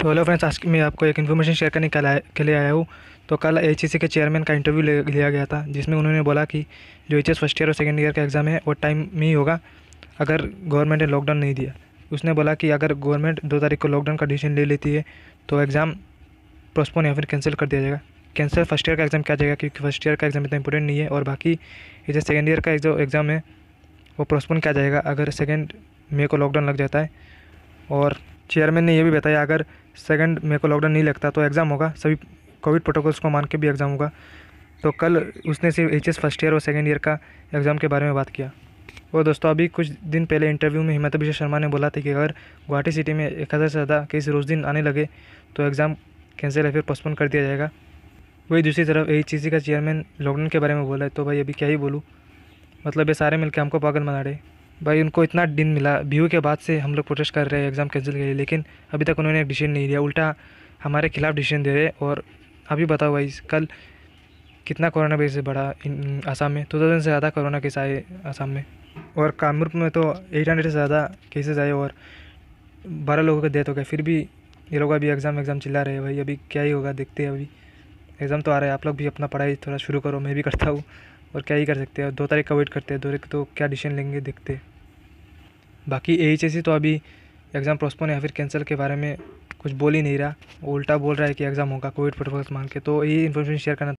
तो hello friends आज मैं आपको एक इन्फॉर्मेशन शेयर करने के लिए आया हूँ तो कल एच के चेयरमैन का इंटरव्यू लिया गया था जिसमें उन्होंने बोला कि जो एच फर्स्ट ईयर और सेकेंड ईयर का एग्ज़ाम है वो टाइम में ही होगा अगर गवर्नमेंट ने लॉकडाउन नहीं दिया उसने बोला कि अगर गवर्नमेंट दो तारीख को लॉकडाउन का डिसीजन ले लेती है तो एग्ज़ाम पोस्टपोन या फिर कैंसिल कर दिया जाएगा कैंसिल फर्स्ट ईयर का एग्ज़ाम किया जाएगा क्योंकि फर्स्ट ईयर का एग्ज़ाम इतना इंपॉर्टेंट नहीं है और बाकी जो सेकेंड ईयर का जो एग्ज़ाम है वो पोस्टपोन किया जाएगा अगर सेकेंड मे को लॉकडाउन लग जाता है और चेयरमैन ने यह भी बताया अगर सेकंड मेरे को लॉकडाउन नहीं लगता तो एग्ज़ाम होगा सभी कोविड प्रोटोकॉल्स को मान के भी एग्ज़ाम होगा तो कल उसने सिर्फ एच फर्स्ट ईयर और सेकेंड ईयर का एग्ज़ाम के बारे में बात किया और दोस्तों अभी कुछ दिन पहले इंटरव्यू में हिमंत अभिषेक शर्मा ने बोला था कि अगर गुवाहाटी सिटी में एक हज़ार से ज़्यादा केस रोज़ दिन आने लगे तो एग्ज़ाम कैंसिल या फिर पोस्टपोन कर दिया जाएगा वही दूसरी तरफ एच e का चेयरमैन लॉकडाउन के बारे में बोला है तो भाई अभी क्या ही बोलूँ मतलब ये सारे मिलके हमको पागल बना रहे भाई उनको इतना दिन मिला व्यू के बाद से हम लोग प्रोटेस्ट कर रहे हैं एग्ज़ाम कैंसिल के लिए लेकिन अभी तक उन्होंने डिसीजन नहीं दिया उल्टा हमारे खिलाफ़ डिसीजन दे रहे और अभी बताओ भाई कल कितना कोरोना वेज बढ़ा इन आसाम में टू थाउजेंड से ज़्यादा कोरोना केस आए आसाम में और कामरूप में तो एट हंड्रेड से ज़्यादा केसेज आए और बारह लोगों के डेथ हो गए फिर भी ये लोग अभी एग्ज़ाम एग्ज़ाम चिल्ला रहे हैं भाई अभी क्या ही होगा देखते हैं अभी एग्ज़ाम तो आ रहा है आप लोग भी अपना पढ़ाई थोड़ा शुरू करो मैं भी करता हूँ और क्या ही कर सकते हैं दो तारीख का वेट करते हैं दो तारीख तो क्या डिसीजन लेंगे देखते बाकी ए एच तो अभी एग्ज़ाम पोस्टपोन या फिर कैंसिल के बारे में कुछ बोल ही नहीं रहा उल्टा बोल रहा है कि एग्ज़ाम होगा कोविड प्रोटोकॉल्स मान के तो यही इन्फॉर्मेशन शेयर करना